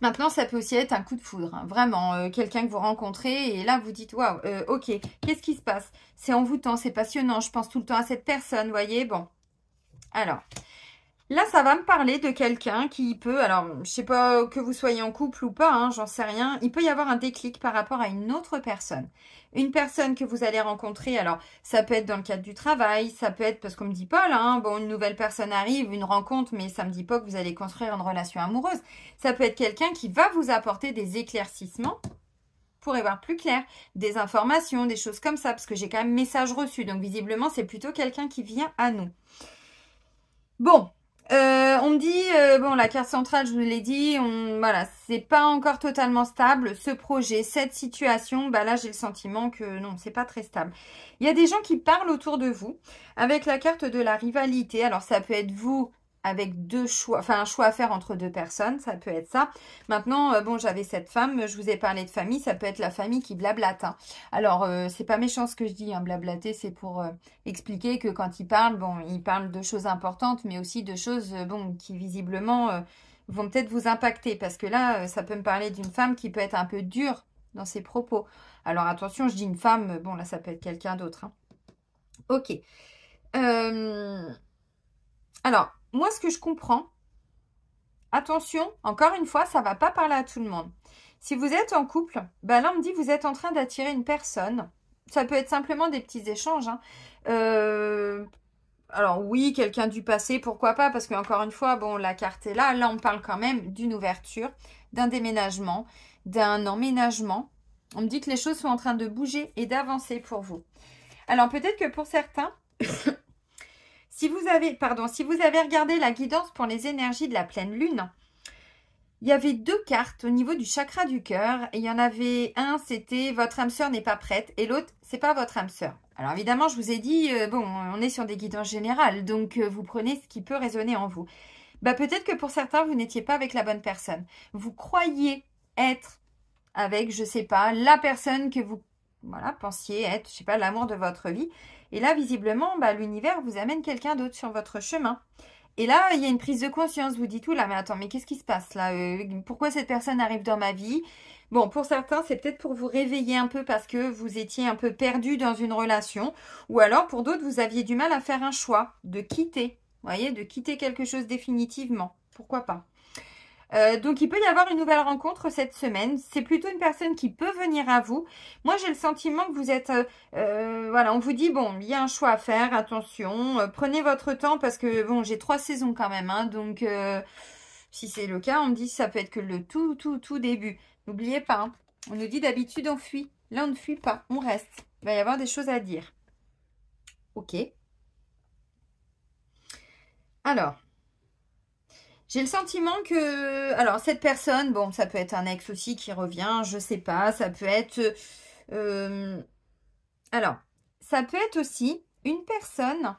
Maintenant, ça peut aussi être un coup de foudre, hein. vraiment, euh, quelqu'un que vous rencontrez et là, vous dites, waouh, euh, ok, qu'est-ce qui se passe C'est envoûtant, c'est passionnant, je pense tout le temps à cette personne, voyez, bon. Alors, Là, ça va me parler de quelqu'un qui peut, alors je sais pas que vous soyez en couple ou pas, hein, j'en sais rien, il peut y avoir un déclic par rapport à une autre personne. Une personne que vous allez rencontrer, alors ça peut être dans le cadre du travail, ça peut être parce qu'on me dit pas là, hein, bon une nouvelle personne arrive, une rencontre, mais ça me dit pas que vous allez construire une relation amoureuse. Ça peut être quelqu'un qui va vous apporter des éclaircissements pour y voir plus clair, des informations, des choses comme ça, parce que j'ai quand même message reçu, donc visiblement c'est plutôt quelqu'un qui vient à nous. Bon, euh, on me dit, euh, bon, la carte centrale, je vous l'ai dit, on, voilà, c'est pas encore totalement stable. Ce projet, cette situation, bah là, j'ai le sentiment que non, c'est pas très stable. Il y a des gens qui parlent autour de vous avec la carte de la rivalité. Alors, ça peut être vous avec deux choix, enfin un choix à faire entre deux personnes, ça peut être ça. Maintenant, euh, bon, j'avais cette femme, je vous ai parlé de famille, ça peut être la famille qui blablate. Hein. Alors, euh, c'est pas méchant ce que je dis, hein, blablater, c'est pour euh, expliquer que quand il parle, bon, il parle de choses importantes, mais aussi de choses, bon, qui visiblement vont peut-être vous impacter, parce que là, ça peut me parler d'une femme qui peut être un peu dure dans ses propos. Alors attention, je dis une femme, bon là, ça peut être quelqu'un d'autre. Hein. Ok. alors, moi, ce que je comprends, attention, encore une fois, ça ne va pas parler à tout le monde. Si vous êtes en couple, ben bah, là, on me dit vous êtes en train d'attirer une personne. Ça peut être simplement des petits échanges. Hein. Euh, alors oui, quelqu'un du passé, pourquoi pas Parce qu'encore une fois, bon, la carte est là. Là, on parle quand même d'une ouverture, d'un déménagement, d'un emménagement. On me dit que les choses sont en train de bouger et d'avancer pour vous. Alors peut-être que pour certains, si vous avez, pardon, si vous avez regardé la guidance pour les énergies de la pleine lune, il y avait deux cartes au niveau du chakra du cœur. Et il y en avait un, c'était votre âme sœur n'est pas prête. Et l'autre, c'est pas votre âme sœur. Alors évidemment, je vous ai dit, euh, bon, on est sur des guidances générales. Donc, euh, vous prenez ce qui peut résonner en vous. Bah, Peut-être que pour certains, vous n'étiez pas avec la bonne personne. Vous croyez être avec, je sais pas, la personne que vous voilà, pensiez être, je sais pas, l'amour de votre vie. Et là, visiblement, bah, l'univers vous amène quelqu'un d'autre sur votre chemin. Et là, il y a une prise de conscience. Vous dites, là, mais attends, mais qu'est-ce qui se passe là euh, Pourquoi cette personne arrive dans ma vie Bon, pour certains, c'est peut-être pour vous réveiller un peu parce que vous étiez un peu perdu dans une relation. Ou alors, pour d'autres, vous aviez du mal à faire un choix de quitter. Vous voyez, de quitter quelque chose définitivement. Pourquoi pas euh, donc, il peut y avoir une nouvelle rencontre cette semaine. C'est plutôt une personne qui peut venir à vous. Moi, j'ai le sentiment que vous êtes... Euh, euh, voilà, on vous dit, bon, il y a un choix à faire, attention. prenez votre temps parce que, bon, j'ai trois saisons quand même. Hein, donc, si c'est le cas, on me dit ça peut être que le tout, tout, tout début. N'oubliez pas, hein, on nous dit d'habitude, on fuit. Là, on ne fuit pas, on reste. Il va y avoir des choses à dire. Ok. Alors, j'ai le sentiment que... Alors, cette personne, bon, ça peut être un ex aussi qui revient, je sais pas. Ça peut être... Euh, alors, ça peut être aussi une personne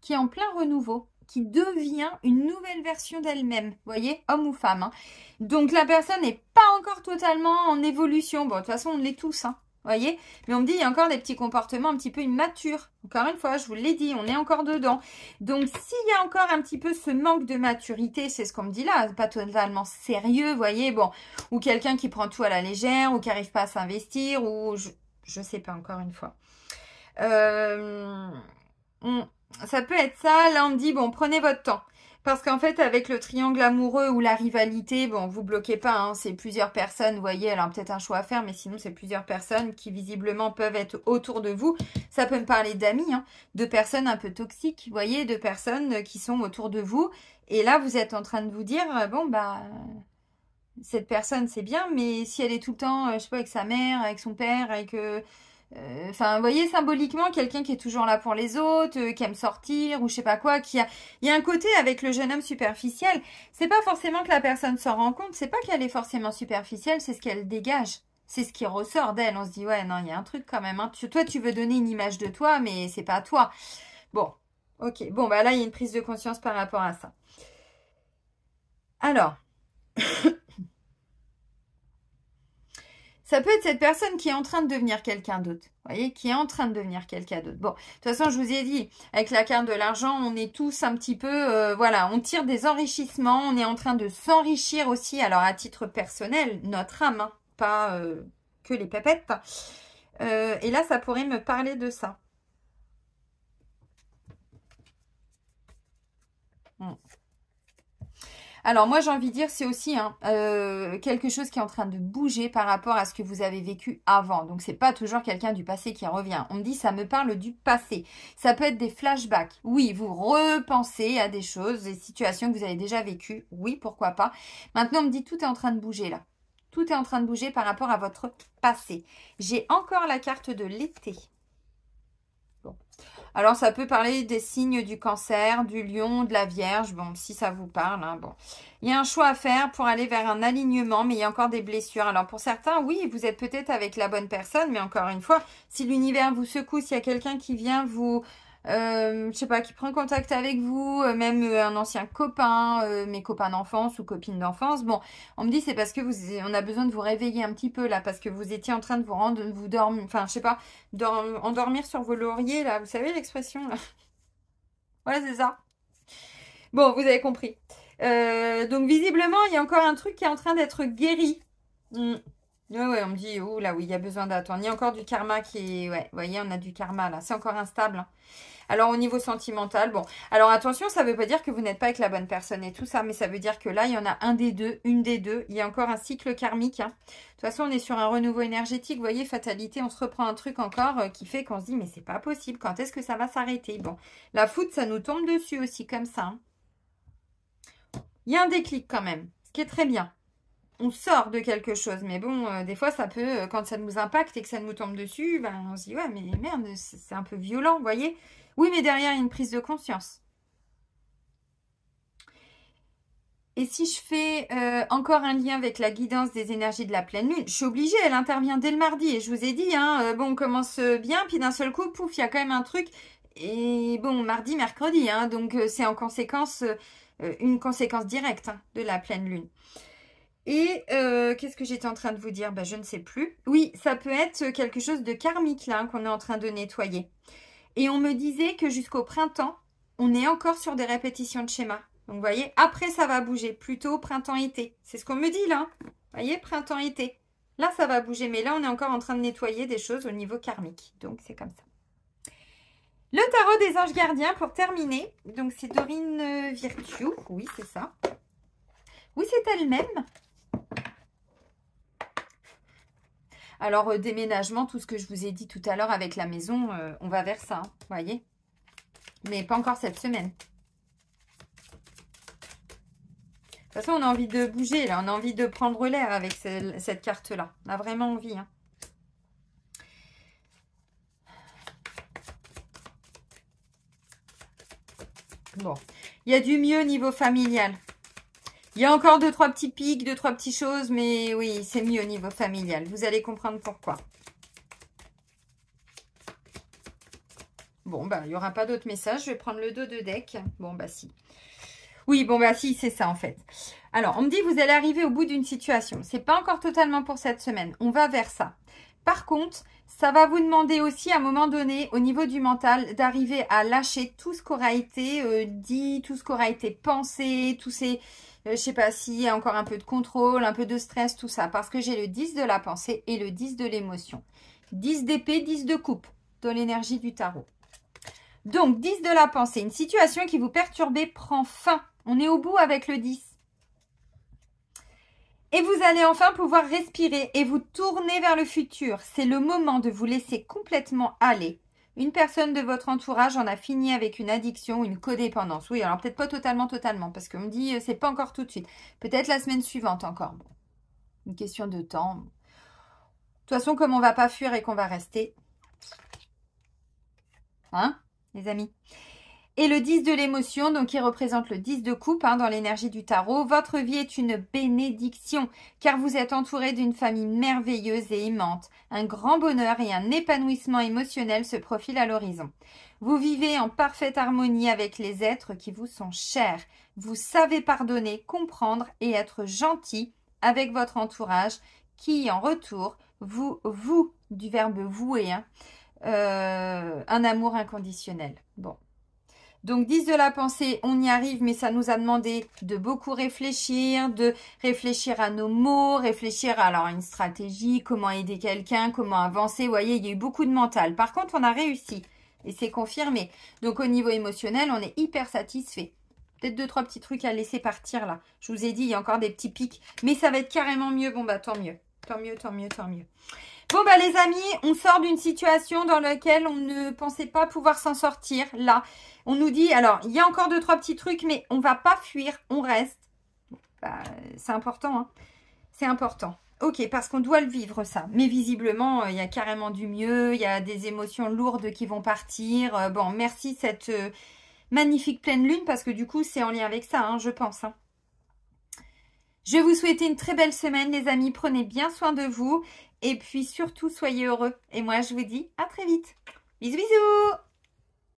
qui est en plein renouveau, qui devient une nouvelle version d'elle-même. Vous voyez, homme ou femme. Hein. Donc, la personne n'est pas encore totalement en évolution. Bon, de toute façon, on l'est tous. Hein voyez Mais on me dit, il y a encore des petits comportements un petit peu immatures. Encore une fois, je vous l'ai dit, on est encore dedans. Donc, s'il y a encore un petit peu ce manque de maturité, c'est ce qu'on me dit là, pas totalement sérieux, voyez, bon, ou quelqu'un qui prend tout à la légère, ou qui n'arrive pas à s'investir, ou je ne sais pas, encore une fois. Euh, ça peut être ça. Là, on me dit, bon, prenez votre temps. Parce qu'en fait, avec le triangle amoureux ou la rivalité, bon, vous bloquez pas, hein, c'est plusieurs personnes, vous voyez, alors peut-être un choix à faire, mais sinon, c'est plusieurs personnes qui visiblement peuvent être autour de vous. Ça peut me parler d'amis, hein, de personnes un peu toxiques, vous voyez, de personnes qui sont autour de vous. Et là, vous êtes en train de vous dire, euh, bon, bah, cette personne, c'est bien, mais si elle est tout le temps, euh, je sais pas, avec sa mère, avec son père, avec... Euh, euh, enfin, vous voyez, symboliquement, quelqu'un qui est toujours là pour les autres, euh, qui aime sortir ou je sais pas quoi, qui a... Il y a un côté avec le jeune homme superficiel. C'est pas forcément que la personne s'en rend compte, c'est pas qu'elle est forcément superficielle, c'est ce qu'elle dégage c'est ce qui ressort d'elle. On se dit, ouais, non, il y a un truc quand même. Hein. toi, tu veux donner une image de toi, mais c'est pas toi. Bon, ok. Bon, bah là, il y a une prise de conscience par rapport à ça. Alors, ça peut être cette personne qui est en train de devenir quelqu'un d'autre. Vous voyez, qui est en train de devenir quelqu'un d'autre. Bon, de toute façon, je vous ai dit, avec la carte de l'argent, on est tous un petit peu, euh, voilà, on tire des enrichissements, on est en train de s'enrichir aussi, alors à titre personnel, notre âme, hein, pas euh, que les pépettes. Euh, et là, ça pourrait me parler de ça. Hmm. Alors moi j'ai envie de dire c'est aussi hein, euh, quelque chose qui est en train de bouger par rapport à ce que vous avez vécu avant. Donc c'est pas toujours quelqu'un du passé qui revient. On me dit ça me parle du passé. Ça peut être des flashbacks. Oui, vous repensez à des choses, des situations que vous avez déjà vécues. Oui, pourquoi pas. Maintenant on me dit tout est en train de bouger là. Tout est en train de bouger par rapport à votre passé. J'ai encore la carte de l'été. Alors, ça peut parler des signes du cancer, du lion, de la vierge. Bon, si ça vous parle, hein, bon. Il y a un choix à faire pour aller vers un alignement, mais il y a encore des blessures. Alors, pour certains, oui, vous êtes peut-être avec la bonne personne, mais encore une fois, si l'univers vous secoue, s'il y a quelqu'un qui vient vous euh, je sais pas, qui prend contact avec vous, euh, même euh, un ancien copain, mes copains d'enfance ou copines d'enfance. Bon, on me dit c'est parce que vous, on a besoin de vous réveiller un petit peu là, parce que vous étiez en train de vous rendre, vous dormir, enfin je sais pas, endormir sur vos lauriers là, vous savez l'expression là. voilà c'est ça. Bon, vous avez compris. donc visiblement, il y a encore un truc qui est en train d'être guéri. Oui, hum. Ouais, ouais, on me dit, oh là oui, il y a besoin d'attendre. Il y a encore du karma qui est... Ouais, vous voyez, on a du karma là. C'est encore instable. Hein. Alors au niveau sentimental, bon, alors attention, ça ne veut pas dire que vous n'êtes pas avec la bonne personne et tout ça, mais ça veut dire que là, il y en a un des deux, une des deux, il y a encore un cycle karmique. Hein. De toute façon, on est sur un renouveau énergétique, vous voyez, fatalité, on se reprend un truc encore euh, qui fait qu'on se dit, mais c'est pas possible, quand est-ce que ça va s'arrêter Bon, la foot, ça nous tombe dessus aussi, comme ça. Hein. Il y a un déclic quand même, ce qui est très bien on sort de quelque chose. Mais bon, euh, des fois, ça peut, euh, quand ça nous impacte et que ça nous tombe dessus, ben, on se dit, ouais, mais merde, c'est un peu violent, vous voyez Oui, mais derrière, il y a une prise de conscience. Et si je fais euh, encore un lien avec la guidance des énergies de la pleine lune, je suis obligée, elle intervient dès le mardi. Et je vous ai dit, hein, bon, on commence bien, puis d'un seul coup, pouf, il y a quand même un truc. Et bon, mardi, mercredi, hein, donc c'est en conséquence, une conséquence directe hein, de la pleine lune. Et euh, qu'est-ce que j'étais en train de vous dire ben, Je ne sais plus. Oui, ça peut être quelque chose de karmique là hein, qu'on est en train de nettoyer. Et on me disait que jusqu'au printemps, on est encore sur des répétitions de schéma. Donc vous voyez, après ça va bouger, plutôt printemps-été. C'est ce qu'on me dit là. Hein. Vous voyez, printemps-été. Là, ça va bouger, mais là, on est encore en train de nettoyer des choses au niveau karmique. Donc, c'est comme ça. Le tarot des anges gardiens pour terminer. Donc, c'est Dorine euh, Virtue. Oui, c'est ça. Oui, c'est elle-même. Alors, euh, déménagement, tout ce que je vous ai dit tout à l'heure avec la maison, euh, on va vers ça, hein, vous voyez Mais pas encore cette semaine. De toute façon, on a envie de bouger, là. On a envie de prendre l'air avec cette carte-là. On a vraiment envie, hein. Bon. Il y a du mieux niveau familial. Il y a encore deux, trois petits pics, deux, trois petites choses, mais oui, c'est mieux au niveau familial. Vous allez comprendre pourquoi. Bon, ben, il n'y aura pas d'autres messages. Je vais prendre le dos de deck. Bon, bah, si. Oui, bon, bah, si, c'est ça, en fait. Alors, on me dit, vous allez arriver au bout d'une situation. Ce n'est pas encore totalement pour cette semaine. On va vers ça. Par contre, ça va vous demander aussi à un moment donné, au niveau du mental, d'arriver à lâcher tout ce qu'aura été euh, dit, tout ce qu'aura été pensé, tous ces... Euh, je sais pas s'il y a encore un peu de contrôle, un peu de stress, tout ça. Parce que j'ai le 10 de la pensée et le 10 de l'émotion. 10 d'épée, 10 de coupe dans l'énergie du tarot. Donc, 10 de la pensée. Une situation qui vous perturbait prend fin. On est au bout avec le 10. Et vous allez enfin pouvoir respirer et vous tourner vers le futur. C'est le moment de vous laisser complètement aller. Une personne de votre entourage en a fini avec une addiction, ou une codépendance. Oui, alors peut-être pas totalement, totalement, parce qu'on me dit euh, c'est pas encore tout de suite. Peut-être la semaine suivante encore. une question de temps. De toute façon, comme on ne va pas fuir et qu'on va rester. Hein, les amis et le 10 de l'émotion, donc qui représente le 10 de coupe hein, dans l'énergie du tarot. Votre vie est une bénédiction car vous êtes entouré d'une famille merveilleuse et aimante. Un grand bonheur et un épanouissement émotionnel se profilent à l'horizon. Vous vivez en parfaite harmonie avec les êtres qui vous sont chers. Vous savez pardonner, comprendre et être gentil avec votre entourage qui, en retour, vous, vous, du verbe vouer, hein, euh, un amour inconditionnel. Bon, donc 10 de la pensée, on y arrive, mais ça nous a demandé de beaucoup réfléchir, de réfléchir à nos mots, réfléchir à, alors, une stratégie, comment aider quelqu'un, comment avancer. Vous voyez, il y a eu beaucoup de mental. Par contre, on a réussi et c'est confirmé. Donc au niveau émotionnel, on est hyper satisfait. Peut-être deux, trois petits trucs à laisser partir là. Je vous ai dit, il y a encore des petits pics, mais ça va être carrément mieux. Bon, bah tant mieux. Tant mieux, tant mieux, tant mieux. Bon, bah les amis, on sort d'une situation dans laquelle on ne pensait pas pouvoir s'en sortir. Là, on nous dit, alors, il y a encore deux, trois petits trucs, mais on va pas fuir, on reste. Bah, c'est important, hein. C'est important. Ok, parce qu'on doit le vivre, ça. Mais visiblement, euh, il y a carrément du mieux, il y a des émotions lourdes qui vont partir. Euh, bon, merci cette... Euh, magnifique pleine lune parce que du coup c'est en lien avec ça hein, je pense hein. Je vous souhaite une très belle semaine les amis, prenez bien soin de vous et puis surtout soyez heureux. Et moi je vous dis à très vite. Bisous bisous